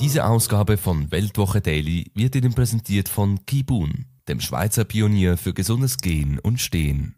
Diese Ausgabe von Weltwoche Daily wird Ihnen präsentiert von Kibun, dem Schweizer Pionier für gesundes Gehen und Stehen.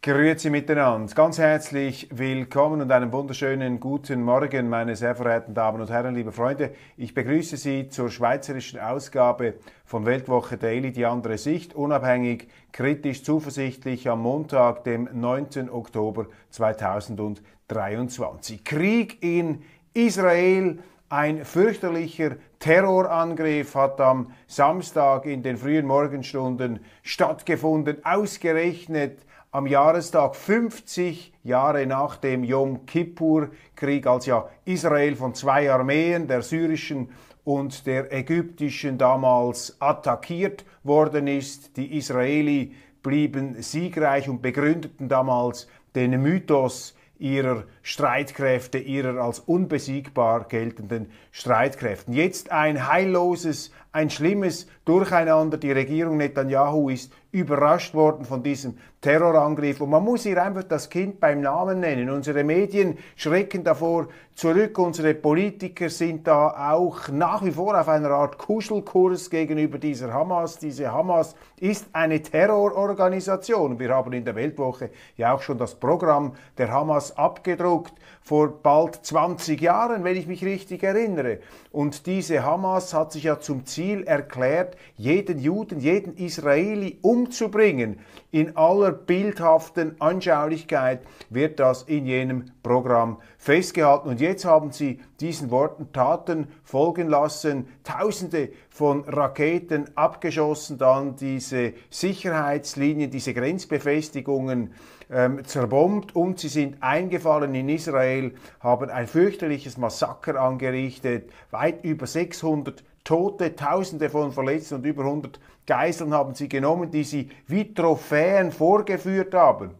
Grüezi miteinander. Ganz herzlich willkommen und einen wunderschönen guten Morgen, meine sehr verehrten Damen und Herren, liebe Freunde. Ich begrüße Sie zur schweizerischen Ausgabe von Weltwoche Daily, die andere Sicht, unabhängig, kritisch, zuversichtlich am Montag, dem 9. Oktober 2023. Krieg in Israel ein fürchterlicher Terrorangriff hat am Samstag in den frühen Morgenstunden stattgefunden, ausgerechnet am Jahrestag 50 Jahre nach dem Yom Kippur-Krieg, als ja Israel von zwei Armeen, der syrischen und der ägyptischen, damals attackiert worden ist. Die Israeli blieben siegreich und begründeten damals den Mythos ihrer Streitkräfte, ihrer als unbesiegbar geltenden Streitkräften. Jetzt ein heilloses, ein schlimmes Durcheinander. Die Regierung Netanyahu ist überrascht worden von diesem Terrorangriff. Und man muss hier einfach das Kind beim Namen nennen. Unsere Medien schrecken davor zurück. Unsere Politiker sind da auch nach wie vor auf einer Art Kuschelkurs gegenüber dieser Hamas. Diese Hamas ist eine Terrororganisation. Wir haben in der Weltwoche ja auch schon das Programm der Hamas abgedruckt vor bald 20 Jahren, wenn ich mich richtig erinnere. Und diese Hamas hat sich ja zum Ziel erklärt, jeden Juden, jeden Israeli um umzubringen. In aller bildhaften Anschaulichkeit wird das in jenem Programm festgehalten. Und jetzt haben sie diesen Worten Taten folgen lassen. Tausende von Raketen abgeschossen, dann diese Sicherheitslinien, diese Grenzbefestigungen ähm, zerbombt und sie sind eingefallen in Israel, haben ein fürchterliches Massaker angerichtet. Weit über 600 Tote, Tausende von Verletzten und über 100 Geiseln haben sie genommen, die sie wie Trophäen vorgeführt haben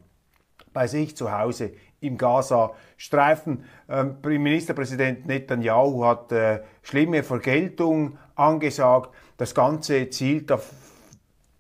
bei sich zu Hause im Gaza-Streifen. Ähm, Ministerpräsident Netanyahu hat äh, schlimme Vergeltung angesagt. Das Ganze zielt auf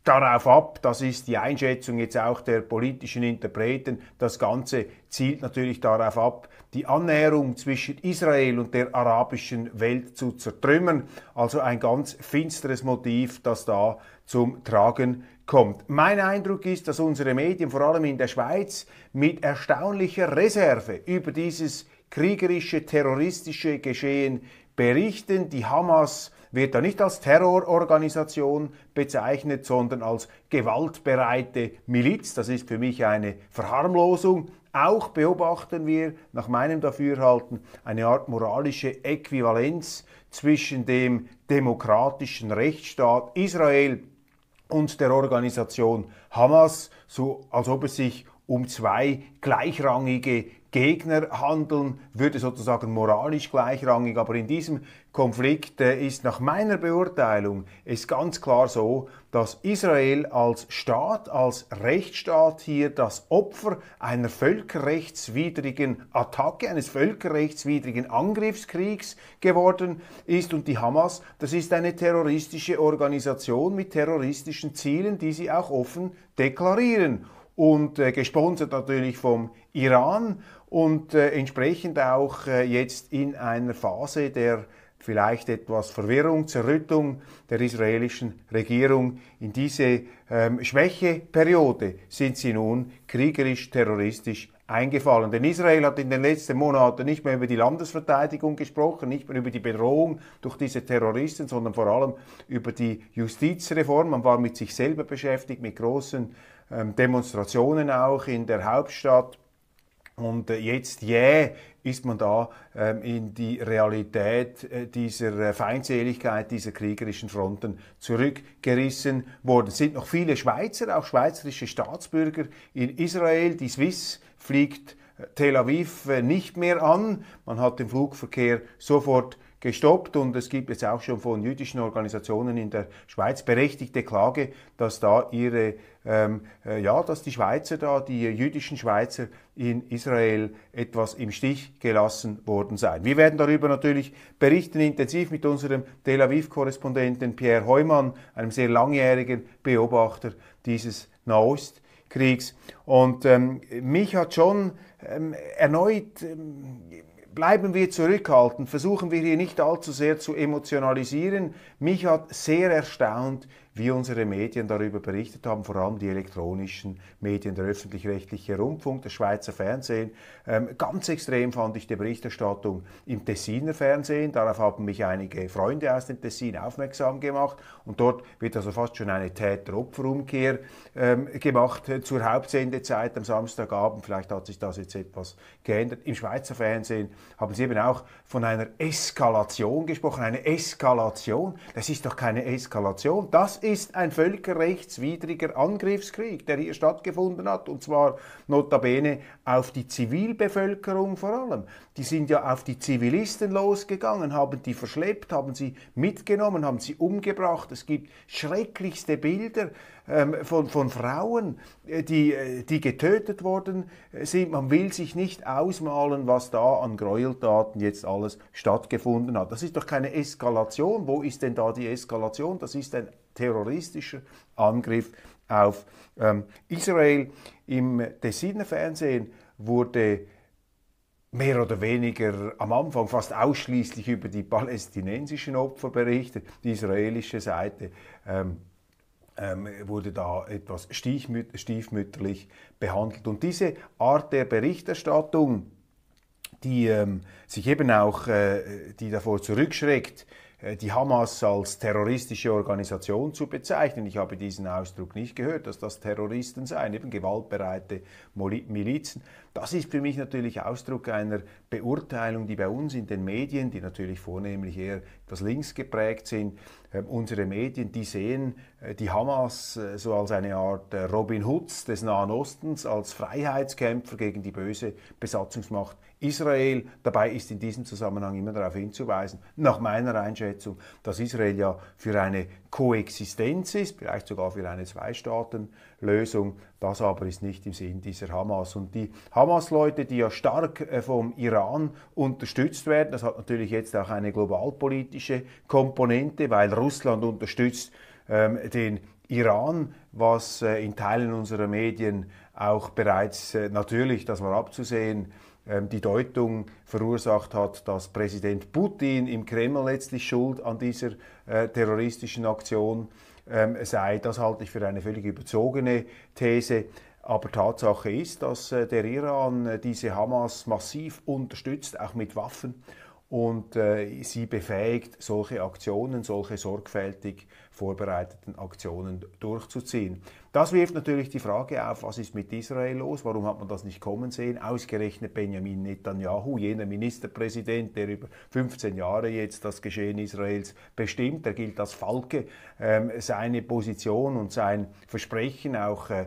darauf ab, das ist die Einschätzung jetzt auch der politischen Interpreten, das Ganze zielt natürlich darauf ab, die Annäherung zwischen Israel und der arabischen Welt zu zertrümmern. Also ein ganz finsteres Motiv, das da zum Tragen kommt. Mein Eindruck ist, dass unsere Medien, vor allem in der Schweiz, mit erstaunlicher Reserve über dieses kriegerische, terroristische Geschehen berichten. Die Hamas wird da nicht als Terrororganisation bezeichnet, sondern als gewaltbereite Miliz. Das ist für mich eine Verharmlosung. Auch beobachten wir nach meinem Dafürhalten eine Art moralische Äquivalenz zwischen dem demokratischen Rechtsstaat Israel und der Organisation Hamas, so als ob es sich um zwei gleichrangige Gegner handeln, würde sozusagen moralisch gleichrangig. Aber in diesem Konflikt äh, ist nach meiner Beurteilung es ganz klar so, dass Israel als Staat, als Rechtsstaat hier das Opfer einer völkerrechtswidrigen Attacke, eines völkerrechtswidrigen Angriffskriegs geworden ist. Und die Hamas, das ist eine terroristische Organisation mit terroristischen Zielen, die sie auch offen deklarieren. Und äh, gesponsert natürlich vom Iran und äh, entsprechend auch äh, jetzt in einer Phase der vielleicht etwas Verwirrung, Zerrüttung der israelischen Regierung. In diese ähm, Schwächeperiode sind sie nun kriegerisch, terroristisch eingefallen. Denn Israel hat in den letzten Monaten nicht mehr über die Landesverteidigung gesprochen, nicht mehr über die Bedrohung durch diese Terroristen, sondern vor allem über die Justizreform. Man war mit sich selber beschäftigt, mit großen ähm, Demonstrationen auch in der Hauptstadt und äh, jetzt jäh yeah, ist man da ähm, in die Realität äh, dieser äh, Feindseligkeit, dieser kriegerischen Fronten zurückgerissen worden. Es sind noch viele Schweizer, auch schweizerische Staatsbürger in Israel. Die Swiss fliegt äh, Tel Aviv nicht mehr an. Man hat den Flugverkehr sofort gestoppt und es gibt jetzt auch schon von jüdischen Organisationen in der Schweiz berechtigte Klage, dass da ihre ähm, äh, ja, dass die Schweizer da, die jüdischen Schweizer in Israel etwas im Stich gelassen worden seien. Wir werden darüber natürlich berichten, intensiv mit unserem Tel Aviv-Korrespondenten Pierre Heumann, einem sehr langjährigen Beobachter dieses Kriegs Und ähm, mich hat schon ähm, erneut ähm, bleiben wir zurückhaltend, versuchen wir hier nicht allzu sehr zu emotionalisieren. Mich hat sehr erstaunt, wie unsere Medien darüber berichtet haben, vor allem die elektronischen Medien, der öffentlich-rechtliche Rundfunk, das Schweizer Fernsehen. Ähm, ganz extrem fand ich die Berichterstattung im Tessiner Fernsehen. Darauf haben mich einige Freunde aus dem Tessin aufmerksam gemacht. Und dort wird also fast schon eine Täter-Opfer-Umkehr ähm, gemacht äh, zur Hauptsendezeit am Samstagabend. Vielleicht hat sich das jetzt etwas geändert. Im Schweizer Fernsehen haben sie eben auch von einer Eskalation gesprochen. Eine Eskalation, das ist doch keine Eskalation. Das ist ein völkerrechtswidriger Angriffskrieg, der hier stattgefunden hat, und zwar notabene auf die Zivilbevölkerung vor allem. Die sind ja auf die Zivilisten losgegangen, haben die verschleppt, haben sie mitgenommen, haben sie umgebracht. Es gibt schrecklichste Bilder ähm, von, von Frauen, äh, die, äh, die getötet worden äh, sind. Man will sich nicht ausmalen, was da an Gräueltaten jetzt alles stattgefunden hat. Das ist doch keine Eskalation. Wo ist denn da die Eskalation? Das ist ein terroristischer Angriff auf ähm, Israel. Im Tessiner Fernsehen wurde mehr oder weniger am Anfang fast ausschließlich über die palästinensischen Opfer berichtet. Die israelische Seite ähm, ähm, wurde da etwas stiefmütterlich behandelt. Und diese Art der Berichterstattung, die ähm, sich eben auch, äh, die davor zurückschreckt, äh, die Hamas als terroristische Organisation zu bezeichnen. Ich habe diesen Ausdruck nicht gehört, dass das Terroristen seien, eben gewaltbereite Milizen. Das ist für mich natürlich Ausdruck einer Beurteilung, die bei uns in den Medien, die natürlich vornehmlich eher etwas links geprägt sind, ähm, unsere Medien, die sehen äh, die Hamas äh, so als eine Art äh, Robin Hoods des Nahen Ostens, als Freiheitskämpfer gegen die böse Besatzungsmacht Israel. Dabei ist in diesem Zusammenhang immer darauf hinzuweisen, nach meiner Einschätzung, dass Israel ja für eine Koexistenz ist, vielleicht sogar für eine Zwei-Staaten-Lösung. Das aber ist nicht im Sinn dieser Hamas. Und die Hamas-Leute, die ja stark äh, vom Iran unterstützt werden, das hat natürlich jetzt auch eine globalpolitische Komponente, weil Russland unterstützt ähm, den Iran, was äh, in Teilen unserer Medien auch bereits äh, natürlich, das war abzusehen, ähm, die Deutung verursacht hat, dass Präsident Putin im Kreml letztlich schuld an dieser äh, terroristischen Aktion ähm, sei. Das halte ich für eine völlig überzogene These. Aber Tatsache ist, dass äh, der Iran äh, diese Hamas massiv unterstützt, auch mit Waffen und äh, sie befähigt, solche Aktionen, solche sorgfältig vorbereiteten Aktionen durchzuziehen. Das wirft natürlich die Frage auf, was ist mit Israel los? Warum hat man das nicht kommen sehen? Ausgerechnet Benjamin Netanyahu, jener Ministerpräsident, der über 15 Jahre jetzt das Geschehen Israels bestimmt, der gilt als Falke. Ähm, seine Position und sein Versprechen, auch äh,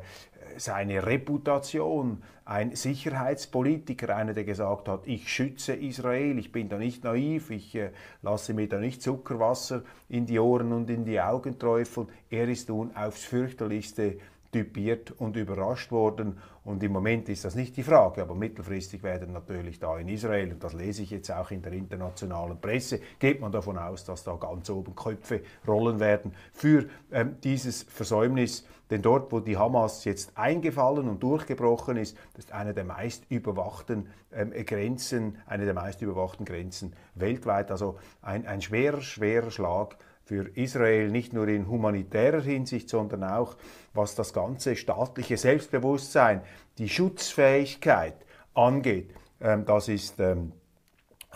seine Reputation, ein Sicherheitspolitiker, einer, der gesagt hat, ich schütze Israel, ich bin da nicht naiv, ich äh, lasse mir da nicht Zuckerwasser in die Ohren und in die Augen träufeln, er ist nun aufs fürchterlichste typiert und überrascht worden. Und im Moment ist das nicht die Frage, aber mittelfristig werden natürlich da in Israel, und das lese ich jetzt auch in der internationalen Presse, geht man davon aus, dass da ganz oben Köpfe rollen werden für ähm, dieses Versäumnis. Denn dort, wo die Hamas jetzt eingefallen und durchgebrochen ist, das ist eine der meist überwachten ähm, Grenzen, eine der meist überwachten Grenzen weltweit. Also ein, ein schwerer, schwerer Schlag für Israel nicht nur in humanitärer Hinsicht, sondern auch was das ganze staatliche Selbstbewusstsein, die Schutzfähigkeit angeht. Ähm, das ist ähm,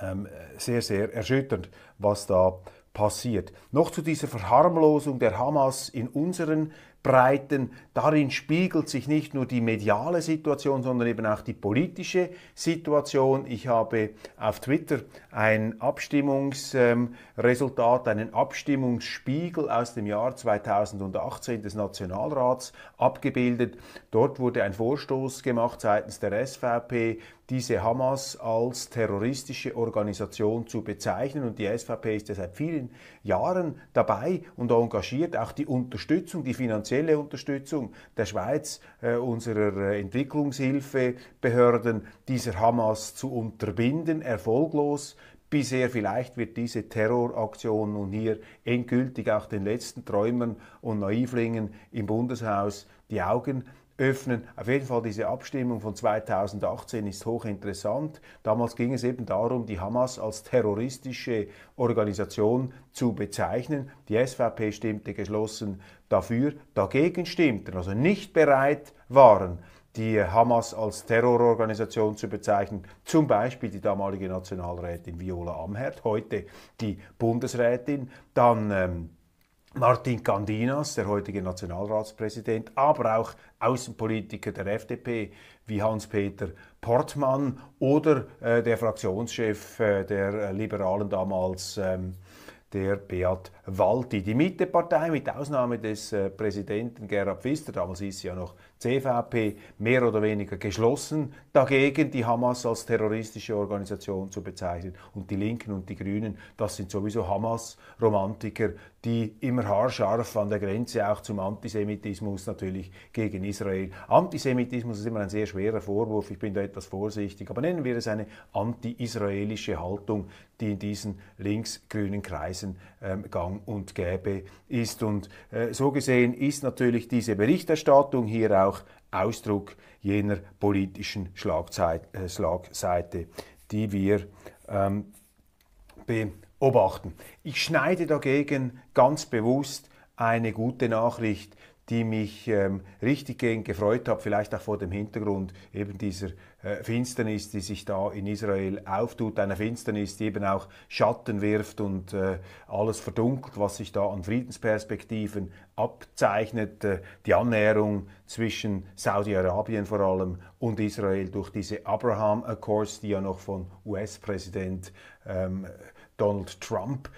ähm, sehr, sehr erschütternd, was da passiert. Noch zu dieser Verharmlosung der Hamas in unseren breiten. Darin spiegelt sich nicht nur die mediale Situation, sondern eben auch die politische Situation. Ich habe auf Twitter ein Abstimmungsresultat, ähm, einen Abstimmungsspiegel aus dem Jahr 2018 des Nationalrats abgebildet. Dort wurde ein Vorstoß gemacht seitens der SVP diese Hamas als terroristische Organisation zu bezeichnen. Und die SVP ist ja seit vielen Jahren dabei und engagiert. Auch die Unterstützung, die finanzielle Unterstützung der Schweiz, äh, unserer äh, Entwicklungshilfebehörden, dieser Hamas zu unterbinden, erfolglos bisher. Vielleicht wird diese Terroraktion nun hier endgültig auch den letzten Träumern und Naivlingen im Bundeshaus die Augen öffnen. Auf jeden Fall diese Abstimmung von 2018 ist hochinteressant. Damals ging es eben darum, die Hamas als terroristische Organisation zu bezeichnen. Die SVP stimmte geschlossen dafür, dagegen stimmten, also nicht bereit waren, die Hamas als Terrororganisation zu bezeichnen. Zum Beispiel die damalige Nationalrätin Viola Amherd, heute die Bundesrätin. Dann ähm, Martin Candinas, der heutige Nationalratspräsident, aber auch Außenpolitiker der FDP wie Hans-Peter Portmann oder äh, der Fraktionschef äh, der Liberalen damals, ähm, der Beat Walti. Die Mittepartei, mit Ausnahme des äh, Präsidenten Gerhard Pfister, damals hieß sie ja noch CVP mehr oder weniger geschlossen dagegen, die Hamas als terroristische Organisation zu bezeichnen. Und die Linken und die Grünen, das sind sowieso Hamas-Romantiker, die immer haarscharf an der Grenze auch zum Antisemitismus natürlich gegen Israel. Antisemitismus ist immer ein sehr schwerer Vorwurf, ich bin da etwas vorsichtig, aber nennen wir es eine anti-israelische Haltung, die in diesen links-grünen Kreisen ähm, gang und gäbe ist. Und äh, so gesehen ist natürlich diese Berichterstattung hier auch auch Ausdruck jener politischen äh, Schlagseite, die wir ähm, beobachten. Ich schneide dagegen ganz bewusst eine gute Nachricht, die mich ähm, richtiggehend gefreut hat, vielleicht auch vor dem Hintergrund eben dieser äh, Finsternis, die sich da in Israel auftut, eine Finsternis, die eben auch Schatten wirft und äh, alles verdunkelt, was sich da an Friedensperspektiven abzeichnet, äh, die Annäherung zwischen Saudi-Arabien vor allem und Israel durch diese Abraham Accords, die ja noch von US-Präsident ähm, Donald Trump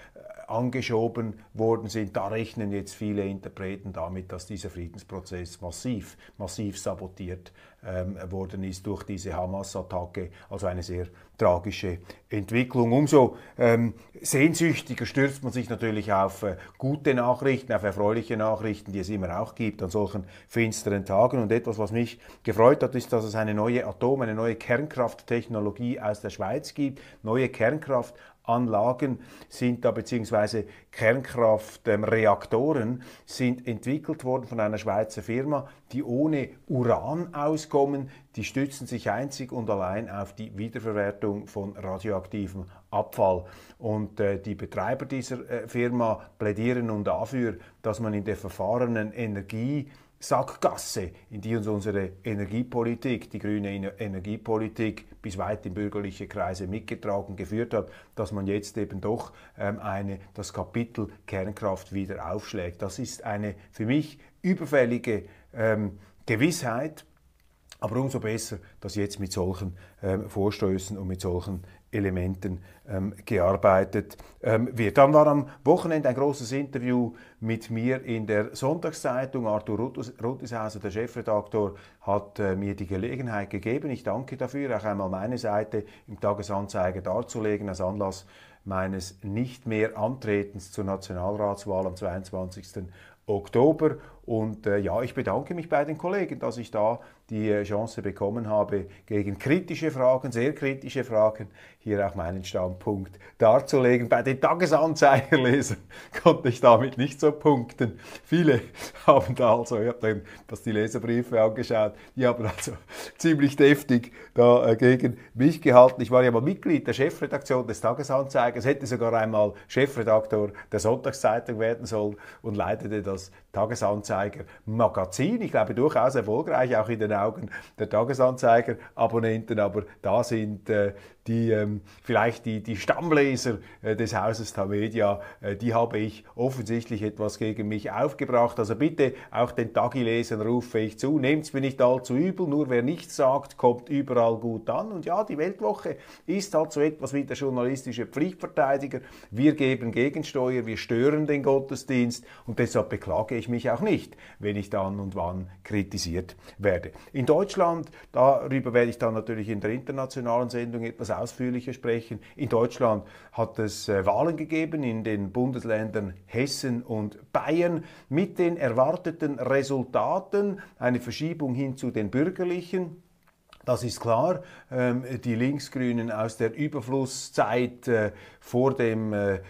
angeschoben worden sind. Da rechnen jetzt viele Interpreten damit, dass dieser Friedensprozess massiv, massiv sabotiert ähm, worden ist durch diese Hamas-Attacke. Also eine sehr tragische Entwicklung. Umso ähm, sehnsüchtiger stürzt man sich natürlich auf äh, gute Nachrichten, auf erfreuliche Nachrichten, die es immer auch gibt an solchen finsteren Tagen. Und etwas, was mich gefreut hat, ist, dass es eine neue Atom, eine neue Kernkrafttechnologie aus der Schweiz gibt. Neue Kernkraft Kernkraftanlagen sind da beziehungsweise Kernkraftreaktoren ähm, sind entwickelt worden von einer Schweizer Firma, die ohne Uran auskommen. Die stützen sich einzig und allein auf die Wiederverwertung von radioaktivem Abfall. Und äh, die Betreiber dieser äh, Firma plädieren nun dafür, dass man in der verfahrenen Energie Sackgasse, in die uns unsere Energiepolitik, die grüne Energiepolitik bis weit in bürgerliche Kreise mitgetragen geführt hat, dass man jetzt eben doch ähm, eine, das Kapitel Kernkraft wieder aufschlägt. Das ist eine für mich überfällige ähm, Gewissheit, aber umso besser, dass jetzt mit solchen ähm, Vorstößen und mit solchen Elementen ähm, gearbeitet ähm, wird. Dann war am Wochenende ein großes Interview mit mir in der Sonntagszeitung. Arthur Rothishauser, also der Chefredaktor, hat äh, mir die Gelegenheit gegeben. Ich danke dafür, auch einmal meine Seite im Tagesanzeiger darzulegen, als Anlass meines nicht mehr Antretens zur Nationalratswahl am 22. Oktober. Und äh, ja, ich bedanke mich bei den Kollegen, dass ich da die äh, Chance bekommen habe, gegen kritische Fragen, sehr kritische Fragen, hier auch meinen Standpunkt darzulegen. Bei den Tagesanzeigerlesern konnte ich damit nicht so punkten. Viele haben da also, ich habe dann die Leserbriefe angeschaut, die haben also ziemlich deftig da äh, gegen mich gehalten. Ich war ja mal Mitglied der Chefredaktion des Tagesanzeigers, hätte sogar einmal Chefredaktor der Sonntagszeitung werden sollen und leitete das Tagesanzeiger Magazin. Ich glaube durchaus erfolgreich, auch in den Augen der Tagesanzeiger Abonnenten, aber da sind äh, die, ähm, vielleicht die, die Stammleser äh, des Hauses Tamedia, äh, die habe ich offensichtlich etwas gegen mich aufgebracht. Also bitte auch den Tagilesern rufe ich zu, Nehmt es mir nicht allzu übel, nur wer nichts sagt, kommt überall gut an. Und ja, die Weltwoche ist halt so etwas wie der journalistische Pflichtverteidiger. Wir geben Gegensteuer, wir stören den Gottesdienst und deshalb beklage ich ich mich auch nicht, wenn ich dann und wann kritisiert werde. In Deutschland, darüber werde ich dann natürlich in der internationalen Sendung etwas ausführlicher sprechen. In Deutschland hat es äh, Wahlen gegeben in den Bundesländern Hessen und Bayern mit den erwarteten Resultaten, eine Verschiebung hin zu den bürgerlichen das ist klar. Ähm, die Linksgrünen aus der Überflusszeit äh, vor dem äh,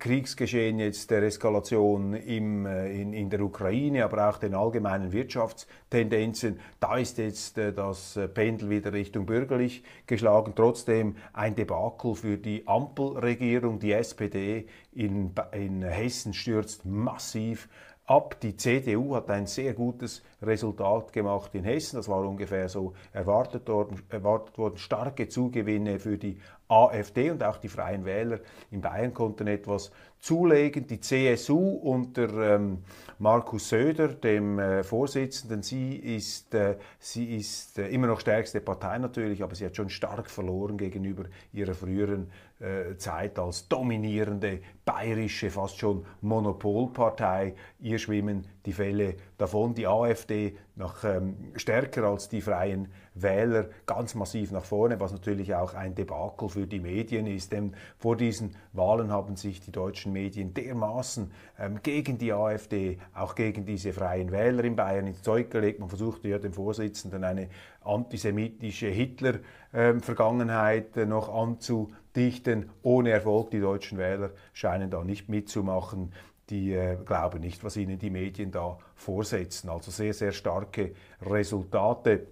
Kriegsgeschehen, jetzt der Eskalation im, äh, in, in der Ukraine, aber auch den allgemeinen Wirtschaftstendenzen, da ist jetzt das Pendel wieder Richtung bürgerlich geschlagen. Trotzdem ein Debakel für die Ampelregierung. Die SPD in, in Hessen stürzt massiv ab. Die CDU hat ein sehr gutes Resultat gemacht in Hessen. Das war ungefähr so erwartet worden. Erwartet worden. Starke Zugewinne für die AfD und auch die Freien Wähler in Bayern konnten etwas zulegen. Die CSU unter ähm, Markus Söder, dem äh, Vorsitzenden, sie ist, äh, sie ist äh, immer noch stärkste Partei natürlich, aber sie hat schon stark verloren gegenüber ihrer früheren äh, Zeit als dominierende bayerische, fast schon Monopolpartei. Ihr schwimmen die Fälle davon. Die AfD noch ähm, stärker als die freien Wähler ganz massiv nach vorne, was natürlich auch ein Debakel für die Medien ist. Denn vor diesen Wahlen haben sich die deutschen Medien dermaßen ähm, gegen die AfD, auch gegen diese freien Wähler in Bayern ins Zeug gelegt. Man versuchte ja dem Vorsitzenden eine antisemitische Hitler-Vergangenheit ähm, äh, noch anzudichten. Ohne Erfolg, die deutschen Wähler scheinen da nicht mitzumachen die äh, glauben nicht, was ihnen die Medien da vorsetzen. Also sehr, sehr starke Resultate.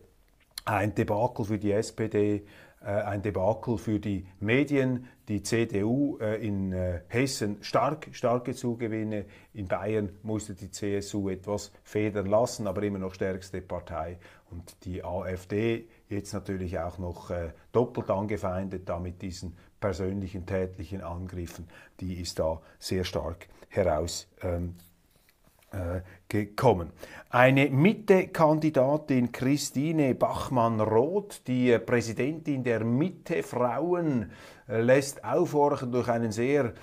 Ein Debakel für die SPD, äh, ein Debakel für die Medien, die CDU äh, in äh, Hessen stark, starke Zugewinne, in Bayern musste die CSU etwas federn lassen, aber immer noch stärkste Partei und die AfD jetzt natürlich auch noch äh, doppelt angefeindet da mit diesen persönlichen tätlichen Angriffen, die ist da sehr stark herausgekommen. Ähm, äh, Eine Mitte-Kandidatin, Christine Bachmann-Roth, die äh, Präsidentin der Mitte-Frauen, äh, lässt aufhorchen durch einen sehr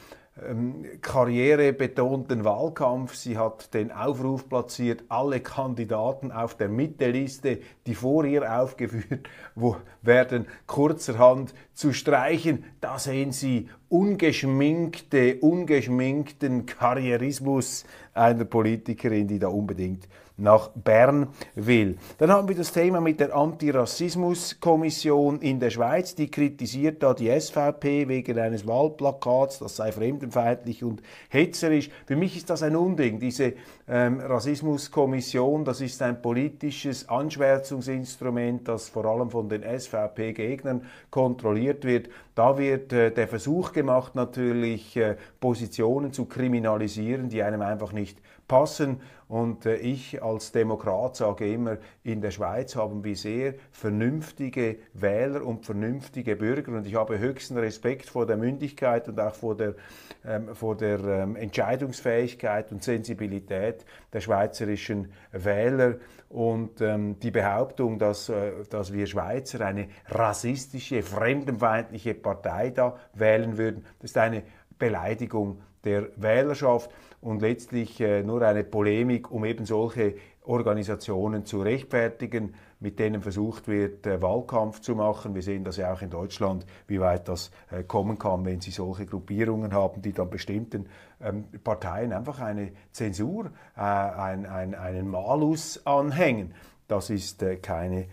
ähm, karrierebetonten Wahlkampf. Sie hat den Aufruf platziert, alle Kandidaten auf der Mitteliste, die vor ihr aufgeführt werden, kurzerhand zu streichen. Da sehen Sie ungeschminkte, ungeschminkten Karrierismus einer Politikerin, die da unbedingt nach Bern will. Dann haben wir das Thema mit der Antirassismuskommission in der Schweiz, die kritisiert da die SVP wegen eines Wahlplakats, das sei fremdenfeindlich und hetzerisch. Für mich ist das ein Unding, diese ähm, Rassismuskommission, das ist ein politisches Anschwärzungsinstrument, das vor allem von den SVP-Gegnern kontrolliert wird. Da wird äh, der Versuch gemacht, natürlich äh, Positionen zu kriminalisieren, die einem einfach nicht passen. Und äh, ich als Demokrat sage immer, in der Schweiz haben wir sehr vernünftige Wähler und vernünftige Bürger. Und ich habe höchsten Respekt vor der Mündigkeit und auch vor der, ähm, vor der ähm, Entscheidungsfähigkeit und Sensibilität der schweizerischen Wähler. Und ähm, die Behauptung, dass, äh, dass wir Schweizer eine rassistische, fremdenfeindliche Partei da wählen würden, das ist eine Beleidigung der Wählerschaft und letztlich äh, nur eine Polemik, um eben solche Organisationen zu rechtfertigen, mit denen versucht wird, äh, Wahlkampf zu machen. Wir sehen das ja auch in Deutschland, wie weit das äh, kommen kann, wenn sie solche Gruppierungen haben, die dann bestimmten ähm, Parteien einfach eine Zensur, einen Malus anhängen. Das ist keine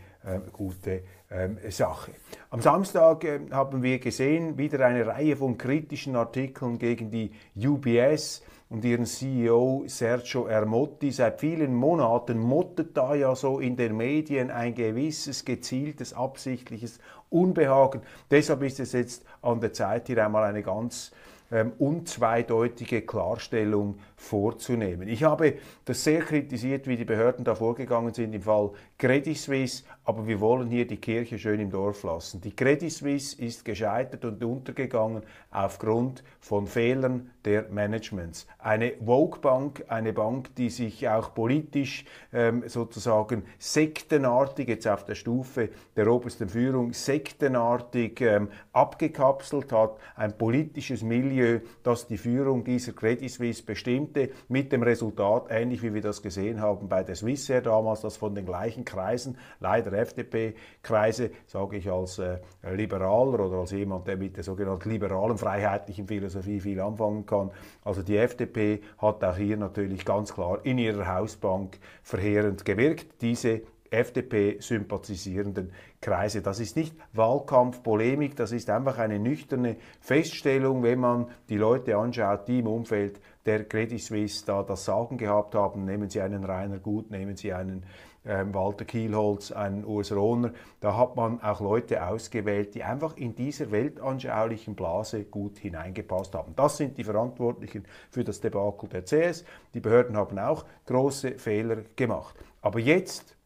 gute ähm, Sache. Am Samstag äh, haben wir gesehen, wieder eine Reihe von kritischen Artikeln gegen die UBS und ihren CEO Sergio Ermotti. Seit vielen Monaten mottet da ja so in den Medien ein gewisses gezieltes, absichtliches Unbehagen. Deshalb ist es jetzt an der Zeit, hier einmal eine ganz ähm, unzweideutige Klarstellung vorzunehmen. Ich habe das sehr kritisiert, wie die Behörden da vorgegangen sind im Fall Credit Suisse, aber wir wollen hier die Kirche schön im Dorf lassen. Die Credit Suisse ist gescheitert und untergegangen aufgrund von Fehlern der Managements. Eine Vogue-Bank, eine Bank, die sich auch politisch ähm, sozusagen sektenartig, jetzt auf der Stufe der obersten Führung, sektenartig ähm, abgekapselt hat, ein politisches Milieu, das die Führung dieser Credit Suisse bestimmte, mit dem Resultat, ähnlich wie wir das gesehen haben bei der Swissair damals, dass von den gleichen Kreisen, leider FDP-Kreise, sage ich als äh, Liberaler oder als jemand, der mit der sogenannten liberalen, freiheitlichen Philosophie viel anfangen kann, kann. Also die FDP hat auch hier natürlich ganz klar in ihrer Hausbank verheerend gewirkt. Diese FDP-sympathisierenden Kreise. Das ist nicht Wahlkampfpolemik, das ist einfach eine nüchterne Feststellung, wenn man die Leute anschaut, die im Umfeld der Credit Suisse da das Sagen gehabt haben. Nehmen Sie einen Rainer Gut, nehmen Sie einen ähm, Walter Kielholz, einen Urs Rohner. Da hat man auch Leute ausgewählt, die einfach in dieser weltanschaulichen Blase gut hineingepasst haben. Das sind die Verantwortlichen für das Debakel der CS. Die Behörden haben auch große Fehler gemacht. Aber jetzt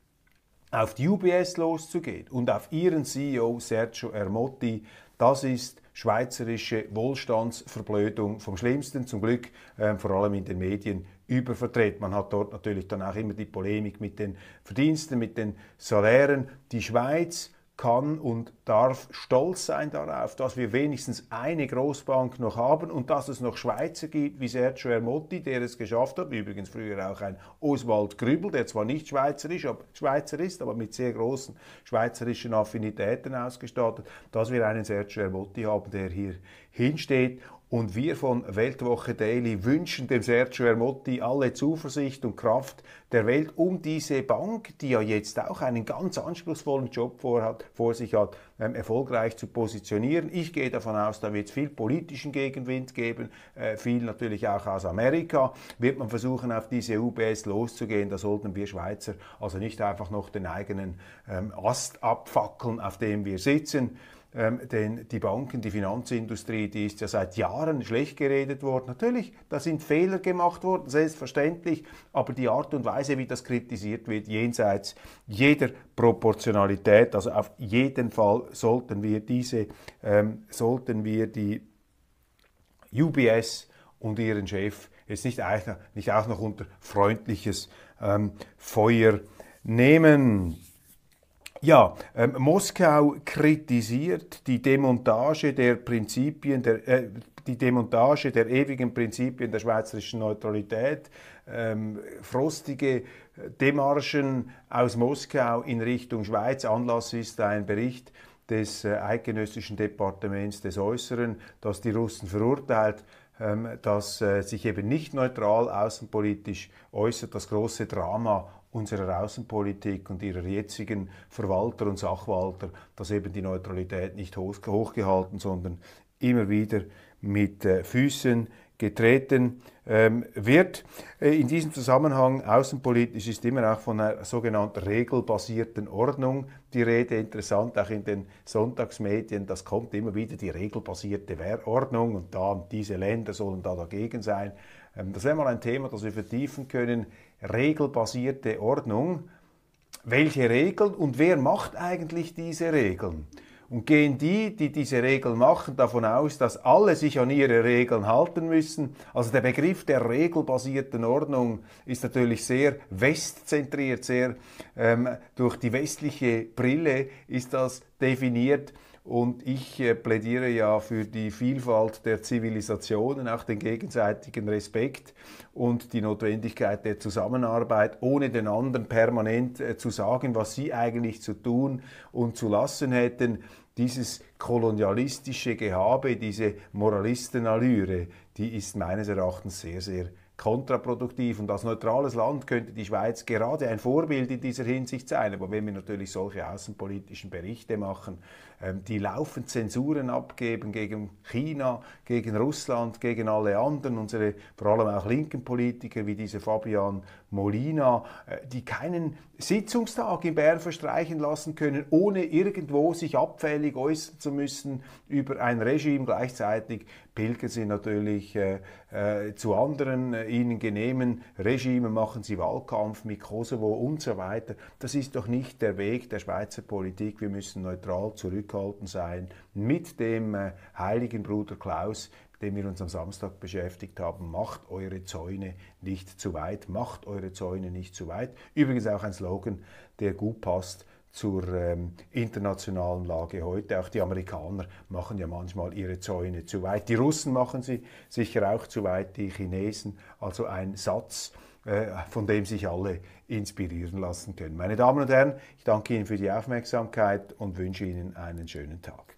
auf die UBS loszugehen und auf ihren CEO Sergio Ermotti, das ist schweizerische Wohlstandsverblödung vom Schlimmsten, zum Glück äh, vor allem in den Medien überverdreht. Man hat dort natürlich dann auch immer die Polemik mit den Verdiensten, mit den Salären. Die Schweiz kann und darf stolz sein darauf, dass wir wenigstens eine Großbank noch haben und dass es noch Schweizer gibt, wie Sergio Ermotti, der es geschafft hat, übrigens früher auch ein Oswald Grübel, der zwar nicht Schweizer ist, aber, Schweizer ist, aber mit sehr großen schweizerischen Affinitäten ausgestattet, dass wir einen Sergio Ermotti haben, der hier hinsteht und wir von Weltwoche Daily wünschen dem Sergio Ermotti alle Zuversicht und Kraft der Welt, um diese Bank, die ja jetzt auch einen ganz anspruchsvollen Job vorhat, vor sich hat, ähm, erfolgreich zu positionieren. Ich gehe davon aus, da wird es viel politischen Gegenwind geben, äh, viel natürlich auch aus Amerika. Wird man versuchen, auf diese UBS loszugehen, da sollten wir Schweizer also nicht einfach noch den eigenen ähm, Ast abfackeln, auf dem wir sitzen. Ähm, denn die Banken, die Finanzindustrie, die ist ja seit Jahren schlecht geredet worden. Natürlich, da sind Fehler gemacht worden, selbstverständlich, aber die Art und Weise, wie das kritisiert wird, jenseits jeder Proportionalität, also auf jeden Fall sollten wir diese, ähm, sollten wir die UBS und ihren Chef jetzt nicht, auch noch unter freundliches ähm, Feuer nehmen. Ja, ähm, Moskau kritisiert die Demontage der Prinzipien, der, äh, die Demontage der ewigen Prinzipien der schweizerischen Neutralität, ähm, frostige Demarschen aus Moskau in Richtung Schweiz. Anlass ist ein Bericht des äh, eidgenössischen Departements des Äußeren, das die Russen verurteilt ähm, das äh, sich eben nicht neutral außenpolitisch äußert, das große Drama unserer Außenpolitik und ihrer jetzigen Verwalter und Sachwalter, dass eben die Neutralität nicht hochgehalten, sondern immer wieder mit äh, Füßen getreten ähm, wird. Äh, in diesem Zusammenhang außenpolitisch ist immer auch von einer sogenannten regelbasierten Ordnung die Rede. Interessant auch in den Sonntagsmedien, das kommt immer wieder die regelbasierte Ordnung und da diese Länder sollen da dagegen sein. Ähm, das wäre mal ein Thema, das wir vertiefen können regelbasierte Ordnung. Welche Regeln und wer macht eigentlich diese Regeln? Und gehen die, die diese Regeln machen, davon aus, dass alle sich an ihre Regeln halten müssen? Also der Begriff der regelbasierten Ordnung ist natürlich sehr westzentriert, sehr ähm, durch die westliche Brille ist das definiert. Und ich äh, plädiere ja für die Vielfalt der Zivilisationen, auch den gegenseitigen Respekt und die Notwendigkeit der Zusammenarbeit, ohne den anderen permanent äh, zu sagen, was sie eigentlich zu tun und zu lassen hätten. Dieses kolonialistische Gehabe, diese Moralistenallüre, die ist meines Erachtens sehr, sehr kontraproduktiv. Und als neutrales Land könnte die Schweiz gerade ein Vorbild in dieser Hinsicht sein. Aber wenn wir natürlich solche außenpolitischen Berichte machen, ähm, die laufend Zensuren abgeben gegen China, gegen Russland, gegen alle anderen, unsere vor allem auch linken Politiker wie dieser Fabian Molina, äh, die keinen Sitzungstag in Bern verstreichen lassen können, ohne irgendwo sich abfällig äußern zu müssen über ein Regime. Gleichzeitig pilgen sie natürlich äh, äh, zu anderen äh, ihnen genehmen Regimen, machen sie Wahlkampf mit Kosovo und so weiter. Das ist doch nicht der Weg der Schweizer Politik. Wir müssen neutral zurückhaltend sein mit dem äh, heiligen Bruder Klaus, dem wir uns am Samstag beschäftigt haben. Macht eure Zäune nicht zu weit. Macht eure Zäune nicht zu weit. Übrigens auch ein Slogan, der gut passt zur ähm, internationalen Lage heute. Auch die Amerikaner machen ja manchmal ihre Zäune zu weit. Die Russen machen sie sicher auch zu weit, die Chinesen. Also ein Satz, äh, von dem sich alle inspirieren lassen können. Meine Damen und Herren, ich danke Ihnen für die Aufmerksamkeit und wünsche Ihnen einen schönen Tag.